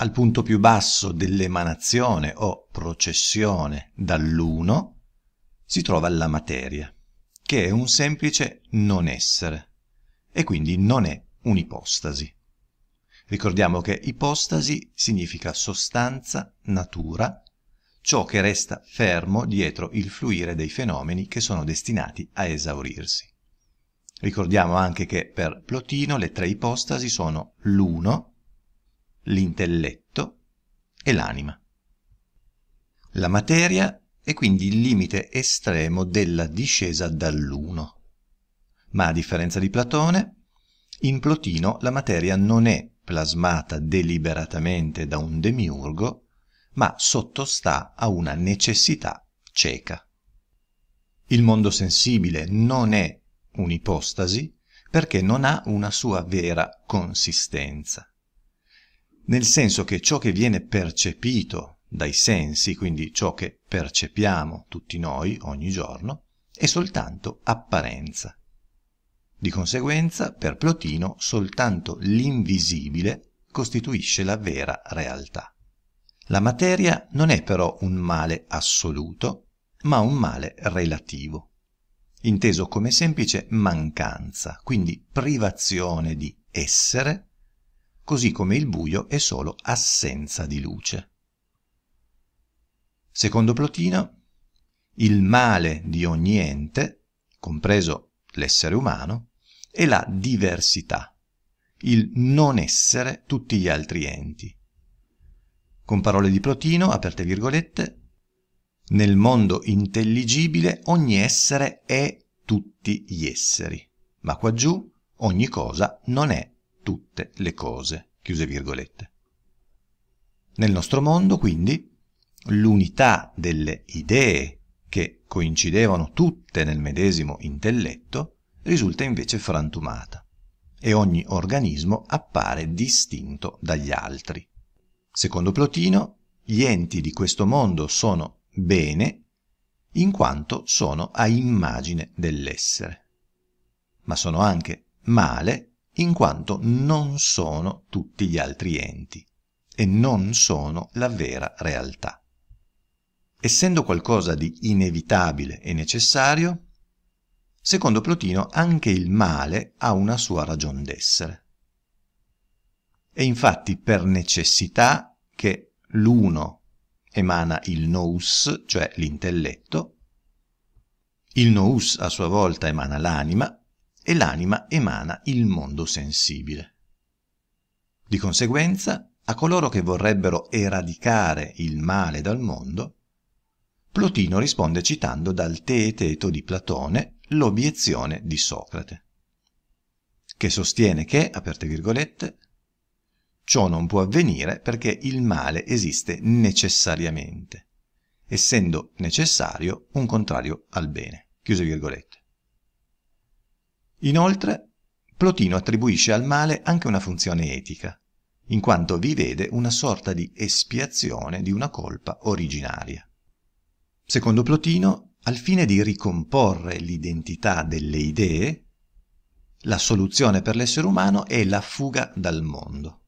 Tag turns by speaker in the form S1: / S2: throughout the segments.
S1: al punto più basso dell'emanazione o processione dall'uno si trova la materia, che è un semplice non essere e quindi non è un'ipostasi. Ricordiamo che ipostasi significa sostanza, natura, ciò che resta fermo dietro il fluire dei fenomeni che sono destinati a esaurirsi. Ricordiamo anche che per Plotino le tre ipostasi sono l'uno, l'intelletto e l'anima. La materia è quindi il limite estremo della discesa dall'uno. Ma a differenza di Platone, in Plotino la materia non è plasmata deliberatamente da un demiurgo, ma sottostà a una necessità cieca. Il mondo sensibile non è un'ipostasi perché non ha una sua vera consistenza nel senso che ciò che viene percepito dai sensi, quindi ciò che percepiamo tutti noi ogni giorno, è soltanto apparenza. Di conseguenza, per Plotino, soltanto l'invisibile costituisce la vera realtà. La materia non è però un male assoluto, ma un male relativo, inteso come semplice mancanza, quindi privazione di essere così come il buio è solo assenza di luce. Secondo Plotino, il male di ogni ente, compreso l'essere umano, è la diversità, il non essere tutti gli altri enti. Con parole di Plotino, aperte virgolette, nel mondo intelligibile ogni essere è tutti gli esseri, ma qua giù ogni cosa non è tutte le cose. Chiuse virgolette. Nel nostro mondo, quindi, l'unità delle idee che coincidevano tutte nel medesimo intelletto risulta invece frantumata e ogni organismo appare distinto dagli altri. Secondo Plotino, gli enti di questo mondo sono bene in quanto sono a immagine dell'essere, ma sono anche male in quanto non sono tutti gli altri enti e non sono la vera realtà. Essendo qualcosa di inevitabile e necessario, secondo Plotino anche il male ha una sua ragion d'essere. È infatti per necessità che l'uno emana il nous, cioè l'intelletto, il nous a sua volta emana l'anima, e l'anima emana il mondo sensibile. Di conseguenza, a coloro che vorrebbero eradicare il male dal mondo, Plotino risponde citando dal Teeteto di Platone l'obiezione di Socrate, che sostiene che, aperte virgolette, ciò non può avvenire perché il male esiste necessariamente, essendo necessario un contrario al bene, chiuse virgolette. Inoltre, Plotino attribuisce al male anche una funzione etica, in quanto vi vede una sorta di espiazione di una colpa originaria. Secondo Plotino, al fine di ricomporre l'identità delle idee, la soluzione per l'essere umano è la fuga dal mondo.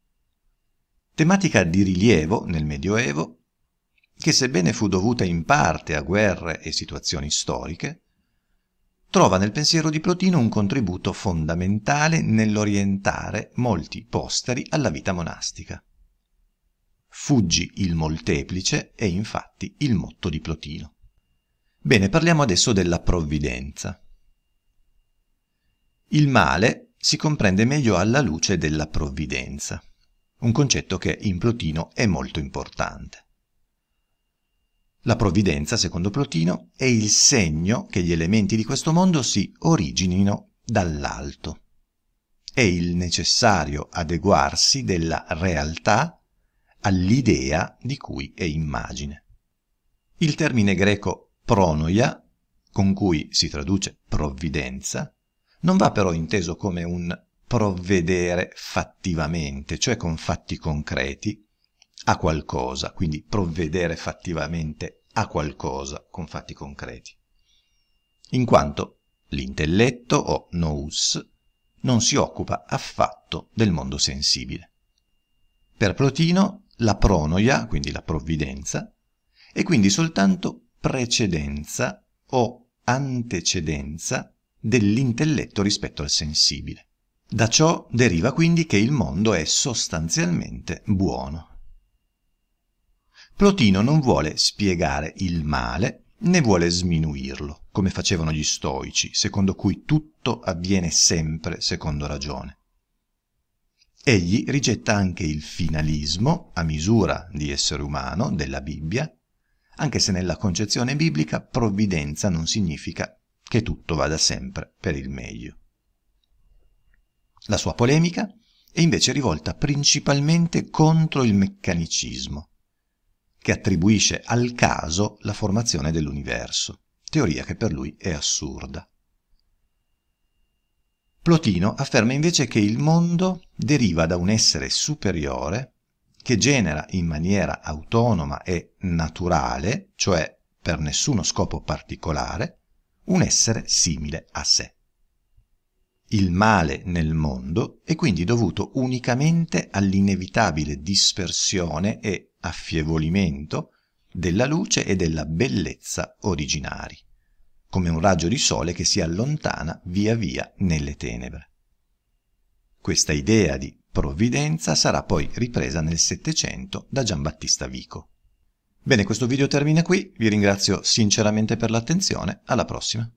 S1: Tematica di rilievo nel Medioevo, che sebbene fu dovuta in parte a guerre e situazioni storiche, trova nel pensiero di Plotino un contributo fondamentale nell'orientare molti posteri alla vita monastica. Fuggi il molteplice è infatti il motto di Plotino. Bene, parliamo adesso della provvidenza. Il male si comprende meglio alla luce della provvidenza, un concetto che in Plotino è molto importante. La provvidenza, secondo Plotino, è il segno che gli elementi di questo mondo si originino dall'alto. È il necessario adeguarsi della realtà all'idea di cui è immagine. Il termine greco pronoia, con cui si traduce provvidenza, non va però inteso come un provvedere fattivamente, cioè con fatti concreti, a qualcosa, quindi provvedere fattivamente a qualcosa con fatti concreti. In quanto l'intelletto o nous non si occupa affatto del mondo sensibile. Per Plotino la pronoia, quindi la provvidenza, è quindi soltanto precedenza o antecedenza dell'intelletto rispetto al sensibile. Da ciò deriva quindi che il mondo è sostanzialmente buono. Plotino non vuole spiegare il male né vuole sminuirlo, come facevano gli stoici, secondo cui tutto avviene sempre secondo ragione. Egli rigetta anche il finalismo, a misura di essere umano, della Bibbia, anche se nella concezione biblica provvidenza non significa che tutto vada sempre per il meglio. La sua polemica è invece rivolta principalmente contro il meccanicismo, che attribuisce al caso la formazione dell'universo, teoria che per lui è assurda. Plotino afferma invece che il mondo deriva da un essere superiore che genera in maniera autonoma e naturale, cioè per nessuno scopo particolare, un essere simile a sé. Il male nel mondo è quindi dovuto unicamente all'inevitabile dispersione e affievolimento della luce e della bellezza originari, come un raggio di sole che si allontana via via nelle tenebre. Questa idea di provvidenza sarà poi ripresa nel Settecento da Giambattista Vico. Bene, questo video termina qui, vi ringrazio sinceramente per l'attenzione, alla prossima!